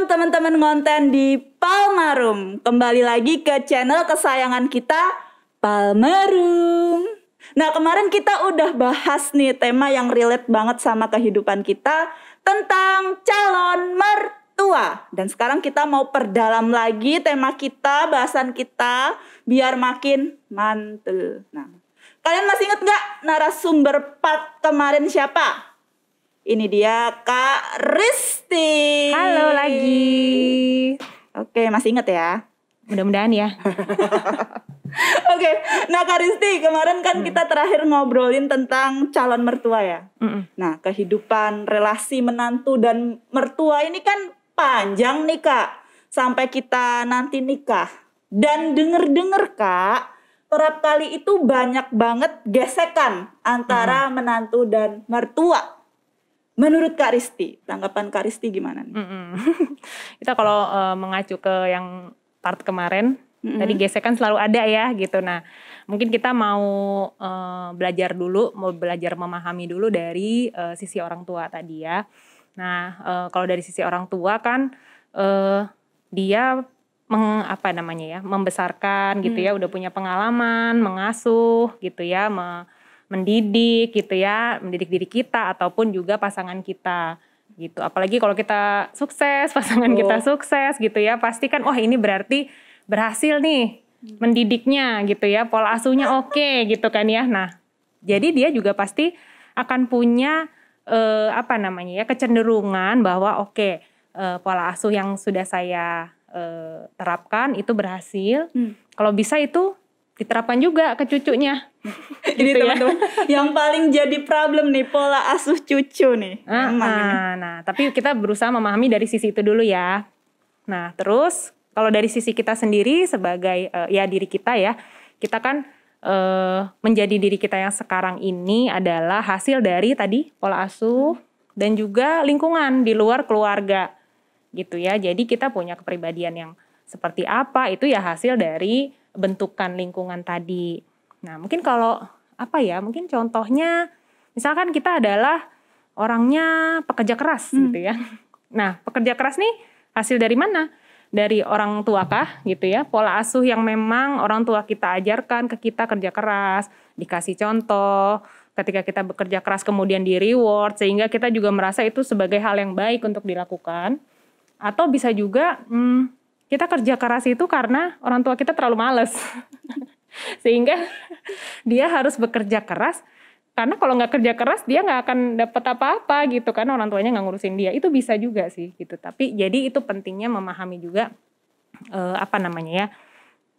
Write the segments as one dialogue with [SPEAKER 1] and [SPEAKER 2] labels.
[SPEAKER 1] Welcome teman-teman konten di Palmarum. Kembali lagi ke channel kesayangan kita Palmarum. Nah, kemarin kita udah bahas nih tema yang relate banget sama kehidupan kita tentang calon mertua. Dan sekarang kita mau perdalam lagi tema kita, bahasan kita biar makin mantul. Nah, kalian masih inget nggak narasumber part kemarin siapa? Ini dia Kak Risti. Halo lagi. Oke, masih inget ya? Mudah-mudahan ya. Oke, nah Kak Risti, kemarin kan mm. kita terakhir ngobrolin tentang calon mertua ya. Mm Nah kehidupan relasi menantu dan mertua ini kan panjang nih kak, sampai kita nanti nikah. Dan denger-denger kak, kerap kali itu banyak banget gesekan antara mm. menantu dan mertua. Menurut Kak Risti, tanggapan Kak Risti gimana nih? Mm -hmm.
[SPEAKER 2] Kita kalau uh, mengacu ke yang part kemarin,
[SPEAKER 1] mm -hmm. tadi gesekan
[SPEAKER 2] selalu ada ya gitu. Nah, mungkin kita mau uh, belajar dulu, mau belajar memahami dulu dari uh, sisi orang tua tadi ya. Nah, uh, kalau dari sisi orang tua kan uh, dia meng, apa namanya ya, membesarkan gitu hmm. ya, udah punya pengalaman, mengasuh gitu ya, me, mendidik gitu ya, mendidik diri kita ataupun juga pasangan kita gitu. Apalagi kalau kita sukses, pasangan oh. kita sukses gitu ya, pasti kan wah ini berarti berhasil nih mendidiknya gitu ya, pola asuhnya oke okay, gitu kan ya. Nah, jadi dia juga pasti akan punya eh, apa namanya ya kecenderungan bahwa oke okay, eh, pola asuh yang sudah saya eh, terapkan itu berhasil. Hmm. Kalau bisa itu diterapkan juga ke cucunya.
[SPEAKER 1] gitu ya. teman-teman ya. yang paling jadi problem nih pola asuh cucu nih. Ah, ah, nah, tapi kita
[SPEAKER 2] berusaha memahami dari sisi itu dulu ya. Nah, terus kalau dari sisi kita sendiri sebagai uh, ya diri kita ya, kita kan uh, menjadi diri kita yang sekarang ini adalah hasil dari tadi pola asuh dan juga lingkungan di luar keluarga. Gitu ya. Jadi kita punya kepribadian yang seperti apa itu ya hasil dari bentukan lingkungan tadi. Nah, mungkin kalau apa ya? Mungkin contohnya misalkan kita adalah orangnya pekerja keras hmm. gitu ya. Nah, pekerja keras nih hasil dari mana? Dari orang tua kah gitu ya? Pola asuh yang memang orang tua kita ajarkan ke kita kerja keras, dikasih contoh, ketika kita bekerja keras kemudian di reward sehingga kita juga merasa itu sebagai hal yang baik untuk dilakukan atau bisa juga hmm, kita kerja keras itu karena orang tua kita terlalu males. Sehingga dia harus bekerja keras karena kalau nggak kerja keras dia nggak akan dapat apa-apa gitu kan. orang tuanya nggak ngurusin dia itu bisa juga sih gitu tapi jadi itu pentingnya memahami juga eh, apa namanya ya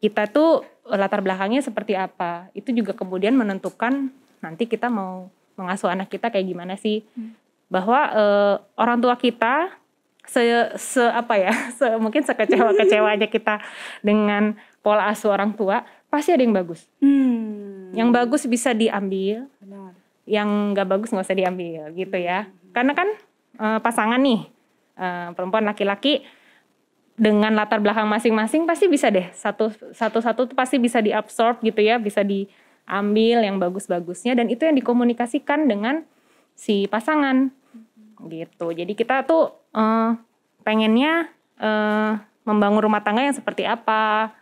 [SPEAKER 2] kita tuh latar belakangnya seperti apa itu juga kemudian menentukan nanti kita mau mengasuh anak kita kayak gimana sih hmm. bahwa eh, orang tua kita se, se apa ya se, mungkin sekecewa kecewanya kita dengan pola asu orang tua pasti ada yang bagus hmm. yang bagus bisa diambil Benar. yang nggak bagus nggak usah diambil gitu ya hmm. karena kan e, pasangan nih e, perempuan laki-laki dengan latar belakang masing-masing pasti bisa deh satu satu satu tuh pasti bisa diabsorb gitu ya bisa diambil yang bagus-bagusnya dan itu yang dikomunikasikan dengan si pasangan gitu. Jadi kita tuh uh, pengennya uh, membangun rumah tangga yang seperti apa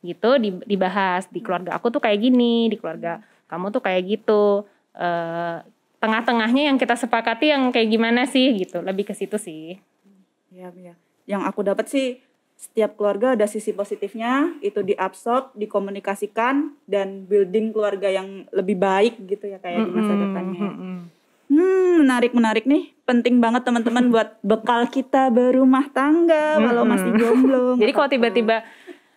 [SPEAKER 2] gitu dibahas di keluarga aku tuh kayak gini, di keluarga kamu tuh kayak gitu. Uh, tengah-tengahnya yang kita sepakati yang kayak gimana sih gitu. Lebih ke situ sih.
[SPEAKER 1] ya iya. Yang aku dapat sih setiap keluarga ada sisi positifnya, itu diabsorb, dikomunikasikan dan building keluarga yang lebih baik gitu ya kayak mm -hmm, di masa depannya. Mm -hmm. Hmm, menarik menarik nih. Penting banget teman-teman buat bekal kita berumah tangga hmm. kalau masih jomblo. Jadi kalau tiba-tiba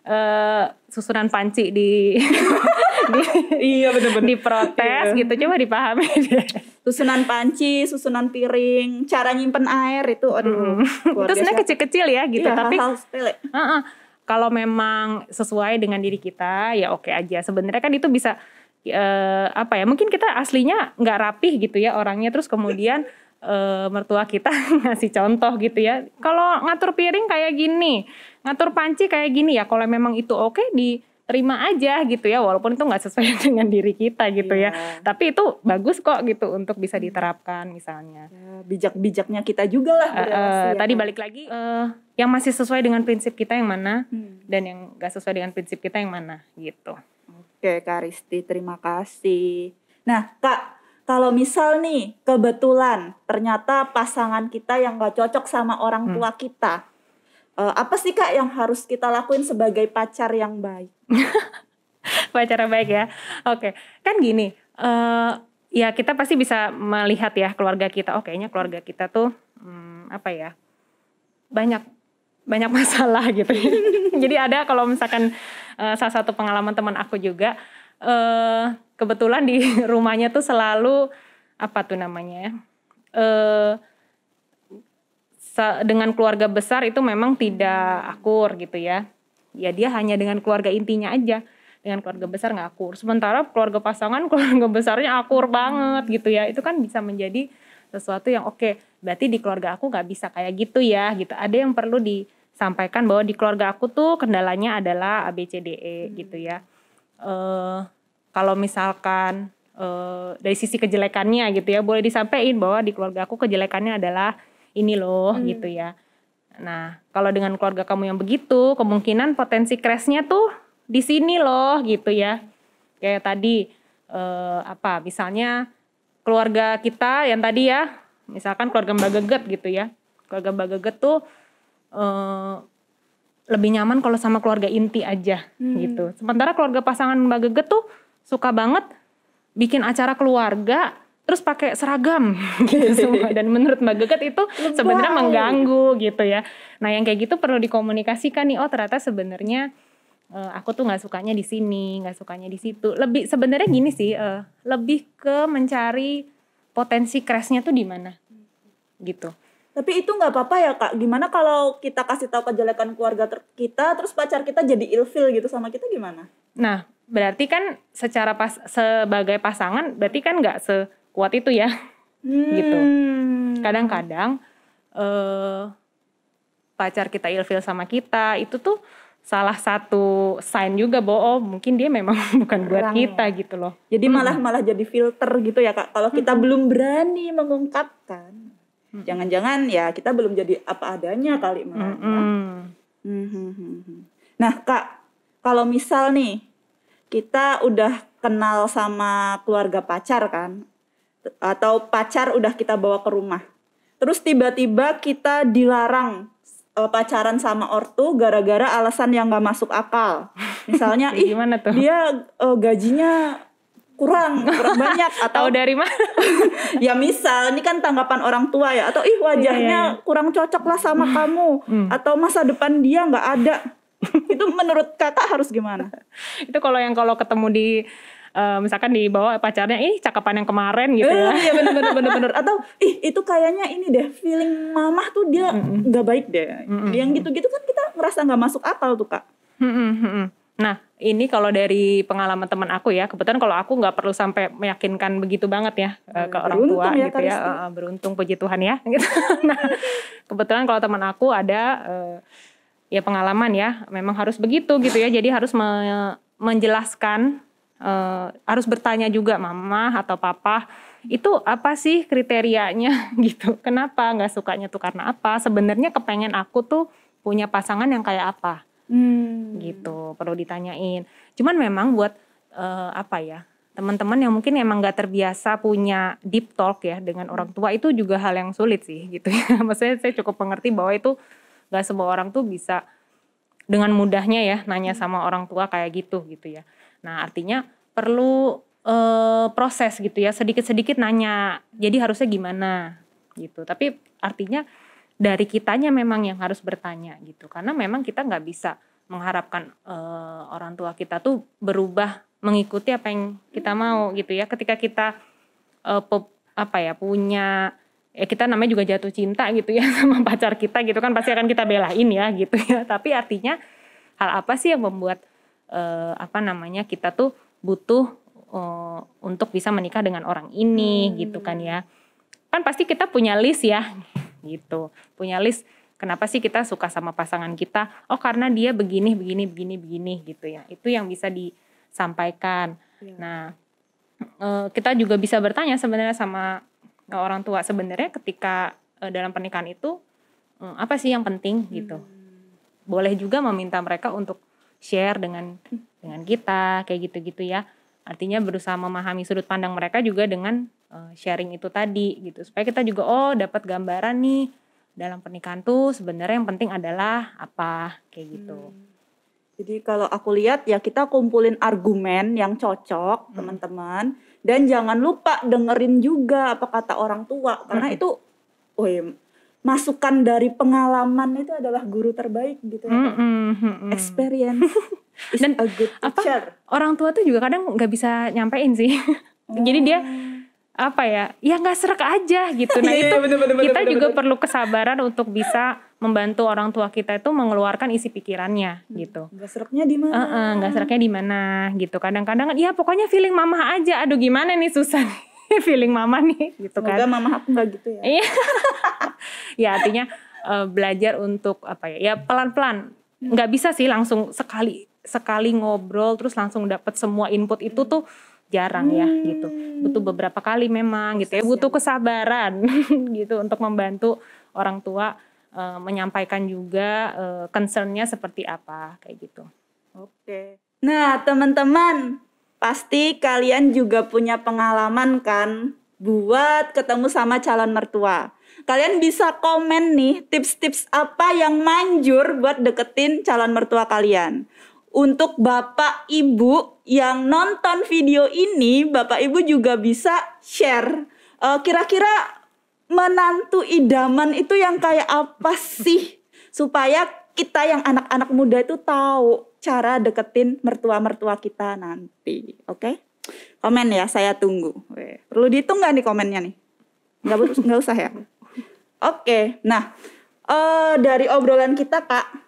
[SPEAKER 1] uh, susunan panci di, di iya benar-benar diprotes iya. gitu coba dipahami susunan panci susunan piring cara nyimpen air itu aduh mm. itu sebenarnya kecil-kecil ya gitu iya, tapi kalau
[SPEAKER 2] memang sesuai dengan diri kita ya oke aja sebenarnya kan itu bisa uh, apa ya mungkin kita aslinya nggak rapih gitu ya orangnya terus kemudian uh, mertua kita ngasih contoh gitu ya kalau ngatur piring kayak gini ngatur panci kayak gini ya kalau memang itu oke okay, diterima aja gitu ya walaupun itu nggak sesuai dengan diri kita gitu ya. iya. ya tapi itu bagus kok gitu untuk bisa diterapkan misalnya ya, bijak-bijaknya kita juga lah uh, uh, tadi balik
[SPEAKER 1] lagi uh,
[SPEAKER 2] yang masih sesuai dengan prinsip kita yang mana hmm. dan yang nggak sesuai dengan
[SPEAKER 1] prinsip kita yang mana gitu Oke, Kak Risti, terima kasih. Nah, Kak, kalau misal nih kebetulan ternyata pasangan kita yang gak cocok sama orang hmm. tua hmm. kita, uh, apa sih Kak yang harus kita lakuin sebagai pacar yang baik? pacar yang baik ya. Oke, kan gini, uh,
[SPEAKER 2] ya kita pasti bisa melihat ya keluarga kita. Oh, kayaknya keluarga kita tuh hmm, apa ya? Banyak banyak
[SPEAKER 1] masalah gitu.
[SPEAKER 2] Jadi ada kalau misalkan uh, salah satu pengalaman teman aku juga uh, kebetulan di rumahnya tuh selalu apa tuh namanya uh, dengan keluarga besar itu memang tidak akur gitu ya ya dia hanya dengan keluarga intinya aja dengan keluarga besar nggak akur sementara keluarga pasangan keluarga besarnya akur banget gitu ya itu kan bisa menjadi sesuatu yang oke okay, berarti di keluarga aku nggak bisa kayak gitu ya gitu ada yang perlu di sampaikan bahwa di keluarga aku tuh kendalanya adalah ABCDE hmm. gitu ya. Uh, kalau misalkan uh, dari sisi kejelekannya gitu ya, boleh disampaikan bahwa di keluarga aku kejelekannya adalah ini loh hmm. gitu ya. Nah, kalau dengan keluarga kamu yang begitu, kemungkinan potensi crashnya tuh di sini loh gitu ya. Kayak tadi uh, apa misalnya keluarga kita yang tadi ya, misalkan keluarga Mbak Geget gitu ya. Keluarga Mbak Geget tuh uh, lebih nyaman kalau sama keluarga inti aja hmm. gitu. Sementara keluarga pasangan Mbak Gege tuh suka banget bikin acara keluarga terus pakai seragam gitu semua dan menurut Mbak Geget itu sebenarnya mengganggu gitu ya. Nah, yang kayak gitu perlu dikomunikasikan nih. Oh, ternyata sebenarnya uh, aku tuh nggak sukanya di sini, nggak sukanya di situ. Lebih sebenarnya gini sih, uh, lebih ke
[SPEAKER 1] mencari potensi crashnya tuh di mana gitu. Tapi itu nggak apa-apa ya kak. Gimana kalau kita kasih tahu kejelekan keluarga ter- kita, terus pacar kita jadi ilfil gitu sama kita gimana?
[SPEAKER 2] Nah, berarti kan secara pas sebagai pasangan berarti kan nggak sekuat itu ya, gitu. hmm. gitu. Kadang-kadang eh, pacar kita ilfil sama kita itu tuh salah satu
[SPEAKER 1] sign juga bahwa oh mungkin dia memang bukan buat Rang, kita ya. gitu loh. Jadi hmm. malah malah jadi filter gitu ya kak. Kalau kita hmm. belum berani mengungkapkan Jangan-jangan ya kita belum jadi apa adanya kali malah. Ya. Mm-hmm. mm Nah kak, kalau misal nih kita udah kenal sama keluarga pacar kan, atau pacar udah kita bawa ke rumah, terus tiba-tiba kita dilarang e, pacaran sama ortu gara-gara alasan yang gak masuk akal. Misalnya, ih tuh? dia uh, gajinya kurang kurang banyak atau dari mana ya misal ini kan tanggapan orang tua ya atau ih wajahnya yeah, yeah, iya. kurang cocok lah sama mm. kamu mm. atau masa depan dia nggak ada itu menurut kakak harus gimana
[SPEAKER 2] itu kalau yang kalau ketemu di uh, misalkan bawah pacarnya ih cakapan yang
[SPEAKER 1] kemarin gitu ya. Eh, iya bener bener bener bener atau ih itu kayaknya ini deh feeling mamah tuh dia nggak mm -mm. baik deh. Mm -mm. Yang gitu-gitu kan kita ngerasa nggak masuk akal tuh kak. Mm -mm.
[SPEAKER 2] Nah, ini kalau dari pengalaman teman aku ya, kebetulan kalau aku nggak perlu sampai meyakinkan begitu banget ya hmm, ke orang tua ya, gitu ya, uh, beruntung puji Tuhan ya. Gitu. nah, kebetulan kalau teman aku ada ya pengalaman ya, memang harus begitu gitu ya, jadi harus me menjelaskan, harus bertanya juga mama atau papa itu apa sih kriterianya gitu, kenapa nggak sukanya tuh karena apa? Sebenarnya kepengen aku tuh punya pasangan yang kayak apa? hmm. gitu perlu ditanyain cuman memang buat uh, apa ya teman-teman yang mungkin emang gak terbiasa punya deep talk ya dengan orang tua itu juga hal yang sulit sih gitu ya. Maksudnya saya cukup mengerti bahwa itu gak semua orang tuh bisa dengan mudahnya ya nanya hmm. sama orang tua kayak gitu gitu ya. Nah artinya perlu e, proses gitu ya sedikit-sedikit nanya jadi harusnya gimana gitu. Tapi artinya dari kitanya memang yang harus bertanya gitu karena memang kita nggak bisa mengharapkan uh, orang tua kita tuh berubah mengikuti apa yang kita hmm. mau gitu ya ketika kita uh, eh, pe, apa ya punya ya kita namanya juga jatuh cinta gitu ya sama pacar kita gitu kan pasti akan kita belain ya gitu ya tapi artinya hal apa sih yang membuat uh, apa namanya kita tuh butuh uh, untuk bisa menikah dengan orang ini hmm. gitu kan ya kan pasti kita punya list ya gitu. Punya list kenapa sih kita suka sama pasangan kita? Oh karena dia begini, begini, begini, begini gitu ya. Itu yang bisa disampaikan. Ya. Nah eh, kita juga bisa bertanya sebenarnya sama eh, orang tua sebenarnya ketika eh, dalam pernikahan itu apa sih yang penting gitu. Hmm. Boleh juga meminta mereka untuk share dengan dengan kita kayak gitu-gitu ya. Artinya berusaha memahami sudut pandang mereka juga dengan uh, sharing itu tadi gitu supaya kita juga oh dapat gambaran nih dalam pernikahan
[SPEAKER 1] tuh sebenarnya yang penting adalah apa kayak gitu. Hmm. Jadi kalau aku lihat ya kita kumpulin argumen yang cocok hmm. teman-teman dan jangan lupa dengerin juga apa kata orang tua karena hmm. itu, oh ya, masukan dari pengalaman itu adalah guru terbaik gitu Hmm, hmm, hmm, hmm. experience is dan
[SPEAKER 2] a good teacher apa, orang tua tuh juga kadang nggak bisa nyampein sih oh. jadi dia oh apa ya ya nggak serak aja gitu nah iya, itu bener, bener, kita juga bener. perlu kesabaran untuk bisa membantu orang tua kita itu mengeluarkan isi pikirannya hmm, gitu nggak seraknya di mana nggak e -e, seraknya di mana gitu kadang-kadang ya pokoknya feeling mama aja aduh gimana nih susah feeling mama nih gitu kan. Semoga kan mama aku nggak gitu ya iya. ya artinya uh, belajar untuk apa ya ya pelan-pelan hmm. nggak -pelan. bisa sih langsung sekali sekali ngobrol terus langsung dapat semua input itu hmm. tuh jarang ya hmm. gitu. Butuh beberapa kali memang gitu ya, butuh ya. kesabaran gitu untuk membantu orang tua uh, menyampaikan juga uh, concernnya seperti apa kayak gitu.
[SPEAKER 1] Oke. Nah teman-teman pasti kalian juga punya pengalaman kan buat ketemu sama calon mertua. Kalian bisa komen nih tips-tips apa yang manjur buat deketin calon mertua kalian untuk Bapak Ibu yang nonton video ini, Bapak Ibu juga bisa share. kira eh, kira-kira menantu idaman itu yang kayak apa sih? Supaya kita yang anak-anak muda itu tahu cara deketin mertua-mertua kita nanti. Oke? Okay? Komen ya, saya tunggu. Perlu dihitung nggak nih komennya nih? Nggak, nggak usah ya? Oke, okay. nah uh, dari obrolan kita kak,